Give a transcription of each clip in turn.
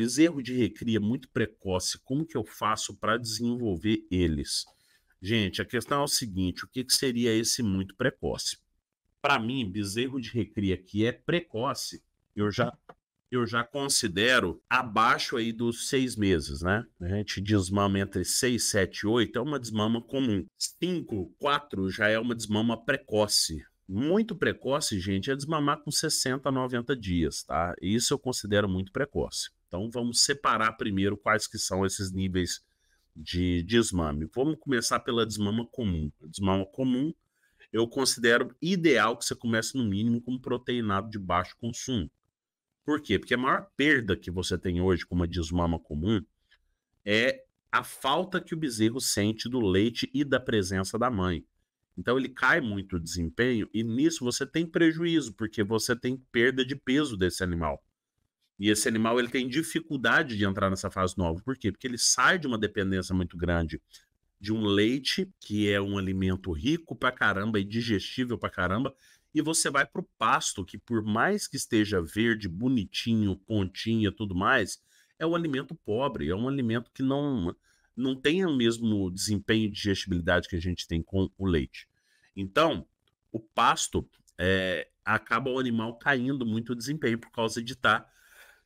bezerro de recria muito precoce, como que eu faço para desenvolver eles? Gente, a questão é o seguinte, o que, que seria esse muito precoce? Para mim, bezerro de recria que é precoce, eu já eu já considero abaixo aí dos seis meses, né? A gente desmama entre seis, sete, oito, é uma desmama comum. Cinco, quatro já é uma desmama precoce. Muito precoce, gente, é desmamar com 60, 90 dias, tá? Isso eu considero muito precoce. Então vamos separar primeiro quais que são esses níveis de desmame. Vamos começar pela desmama comum. A desmama comum eu considero ideal que você comece no mínimo com proteinado de baixo consumo. Por quê? Porque a maior perda que você tem hoje com uma desmama comum é a falta que o bezerro sente do leite e da presença da mãe. Então ele cai muito o desempenho e nisso você tem prejuízo, porque você tem perda de peso desse animal. E esse animal ele tem dificuldade de entrar nessa fase nova. Por quê? Porque ele sai de uma dependência muito grande de um leite, que é um alimento rico pra caramba e digestível pra caramba, e você vai pro pasto, que por mais que esteja verde, bonitinho, pontinha, tudo mais, é um alimento pobre, é um alimento que não não tem o mesmo desempenho de digestibilidade que a gente tem com o leite. Então, o pasto é, acaba o animal caindo muito o desempenho por causa de estar tá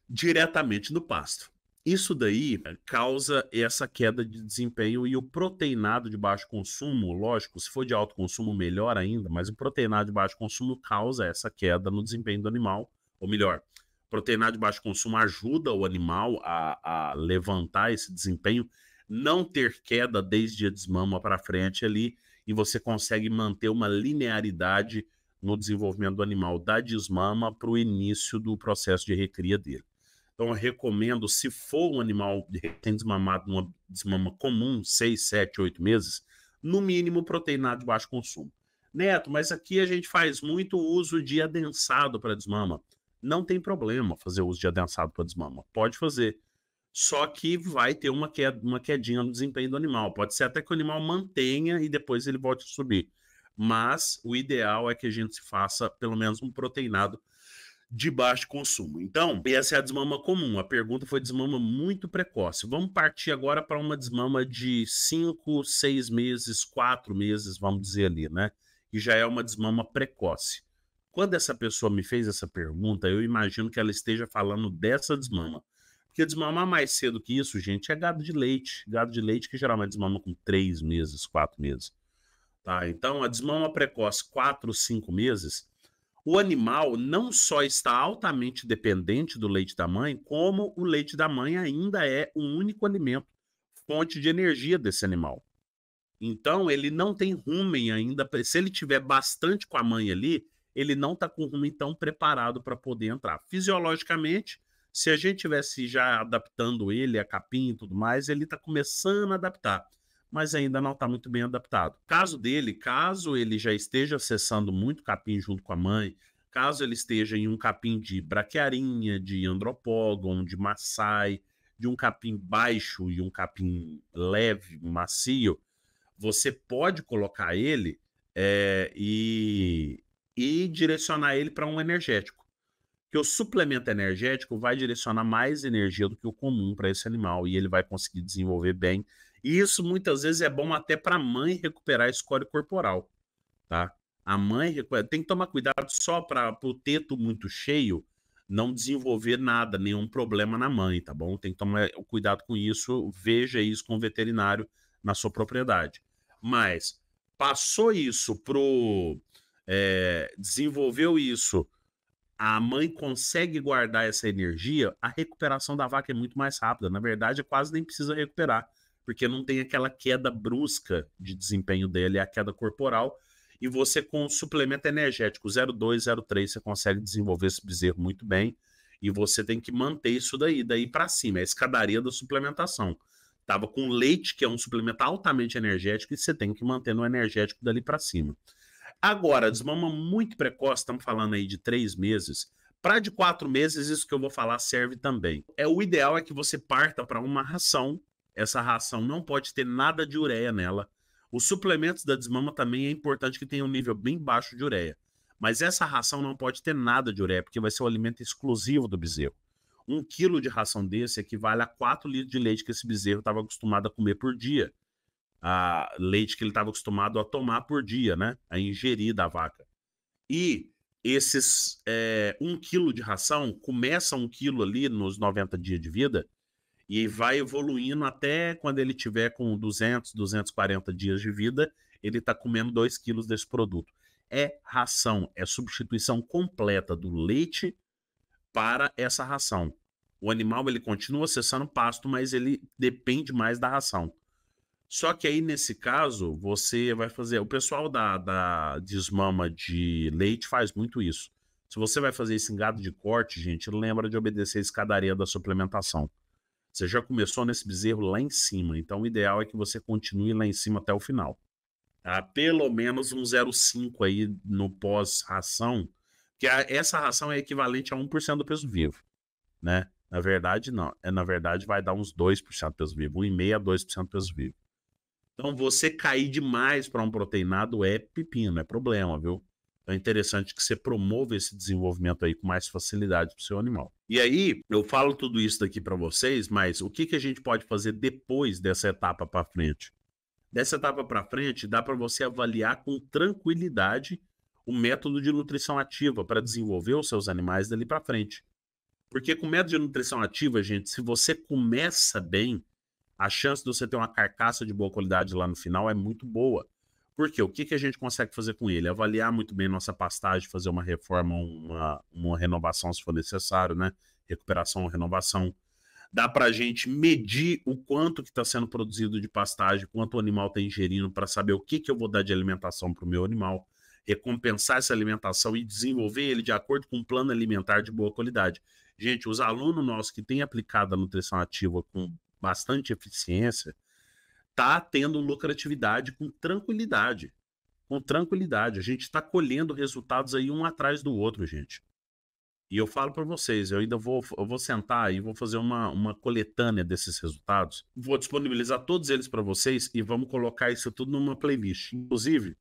diretamente no pasto. Isso daí é, causa essa queda de desempenho e o proteinado de baixo consumo, lógico, se for de alto consumo, melhor ainda, mas o proteinado de baixo consumo causa essa queda no desempenho do animal, ou melhor, proteinado de baixo consumo ajuda o animal a, a levantar esse desempenho, não ter queda desde a desmama para frente ali, e você consegue manter uma linearidade no desenvolvimento do animal da desmama para o início do processo de recria dele. Então, eu recomendo, se for um animal de recém desmamado, numa desmama comum, 6, 7, 8 meses, no mínimo proteinado de baixo consumo. Neto, mas aqui a gente faz muito uso de adensado para desmama. Não tem problema fazer uso de adensado para desmama. Pode fazer. Só que vai ter uma, queda, uma quedinha no desempenho do animal. Pode ser até que o animal mantenha e depois ele volte a subir. Mas o ideal é que a gente faça pelo menos um proteinado de baixo consumo. Então, essa é a desmama comum. A pergunta foi desmama muito precoce. Vamos partir agora para uma desmama de 5, 6 meses, 4 meses, vamos dizer ali, né? Que já é uma desmama precoce. Quando essa pessoa me fez essa pergunta, eu imagino que ela esteja falando dessa desmama. Porque desmamar mais cedo que isso, gente, é gado de leite. Gado de leite que geralmente desmama com 3 meses, 4 meses. Tá? Então, a desmama precoce, 4, 5 meses, o animal não só está altamente dependente do leite da mãe, como o leite da mãe ainda é o único alimento, fonte de energia desse animal. Então, ele não tem rumen ainda. Se ele tiver bastante com a mãe ali, ele não está com o rumen tão preparado para poder entrar. Fisiologicamente, se a gente tivesse já adaptando ele a capim e tudo mais, ele está começando a adaptar mas ainda não está muito bem adaptado. Caso dele, caso ele já esteja acessando muito capim junto com a mãe, caso ele esteja em um capim de braquiarinha, de andropógon, de maçai, de um capim baixo e um capim leve, macio, você pode colocar ele é, e, e direcionar ele para um energético. Que o suplemento energético vai direcionar mais energia do que o comum para esse animal e ele vai conseguir desenvolver bem e isso muitas vezes é bom até para a mãe recuperar a escória corporal, tá? A mãe tem que tomar cuidado só para o teto muito cheio não desenvolver nada, nenhum problema na mãe, tá bom? Tem que tomar eh, cuidado com isso, veja isso com o veterinário na sua propriedade. Mas passou isso pro é, desenvolveu isso, a mãe consegue guardar essa energia, a recuperação da vaca é muito mais rápida. Na verdade, quase nem precisa recuperar porque não tem aquela queda brusca de desempenho dele, é a queda corporal. E você, com o suplemento energético 02, 03, você consegue desenvolver esse bezerro muito bem. E você tem que manter isso daí, daí para cima. É a escadaria da suplementação. Tava com leite, que é um suplemento altamente energético, e você tem que manter no energético dali para cima. Agora, uhum. desmama muito precoce, estamos falando aí de três meses. Para de quatro meses, isso que eu vou falar serve também. É O ideal é que você parta para uma ração essa ração não pode ter nada de ureia nela. Os suplementos da desmama também é importante que tenha um nível bem baixo de ureia. Mas essa ração não pode ter nada de ureia, porque vai ser o alimento exclusivo do bezerro. Um quilo de ração desse equivale a 4 litros de leite que esse bezerro estava acostumado a comer por dia. A leite que ele estava acostumado a tomar por dia, né? A ingerir da vaca. E esses é, um quilo de ração começa um quilo ali nos 90 dias de vida e vai evoluindo até quando ele tiver com 200, 240 dias de vida, ele está comendo 2 quilos desse produto. É ração, é substituição completa do leite para essa ração. O animal ele continua acessando pasto, mas ele depende mais da ração. Só que aí, nesse caso, você vai fazer. O pessoal da, da desmama de leite faz muito isso. Se você vai fazer esse gado de corte, gente, lembra de obedecer a escadaria da suplementação. Você já começou nesse bezerro lá em cima, então o ideal é que você continue lá em cima até o final. Tá? Pelo menos um 0,5 aí no pós-ração, que a, essa ração é equivalente a 1% do peso vivo, né? Na verdade, não. É, na verdade, vai dar uns 2% do peso vivo, 1,5% a 2% do peso vivo. Então, você cair demais para um proteinado é pepino, é problema, viu? Então é interessante que você promova esse desenvolvimento aí com mais facilidade para o seu animal. E aí, eu falo tudo isso daqui para vocês, mas o que, que a gente pode fazer depois dessa etapa para frente? Dessa etapa para frente, dá para você avaliar com tranquilidade o método de nutrição ativa para desenvolver os seus animais dali para frente. Porque com o método de nutrição ativa, gente, se você começa bem, a chance de você ter uma carcaça de boa qualidade lá no final é muito boa. Porque o que, que a gente consegue fazer com ele? Avaliar muito bem nossa pastagem, fazer uma reforma, uma, uma renovação se for necessário, né? Recuperação ou renovação. Dá para a gente medir o quanto que está sendo produzido de pastagem, quanto o animal está ingerindo, para saber o que, que eu vou dar de alimentação para o meu animal, recompensar essa alimentação e desenvolver ele de acordo com um plano alimentar de boa qualidade. Gente, os alunos nossos que têm aplicado a nutrição ativa com bastante eficiência, está tendo lucratividade com tranquilidade. Com tranquilidade. A gente está colhendo resultados aí um atrás do outro, gente. E eu falo para vocês, eu ainda vou, eu vou sentar e vou fazer uma, uma coletânea desses resultados. Vou disponibilizar todos eles para vocês e vamos colocar isso tudo numa playlist. Inclusive,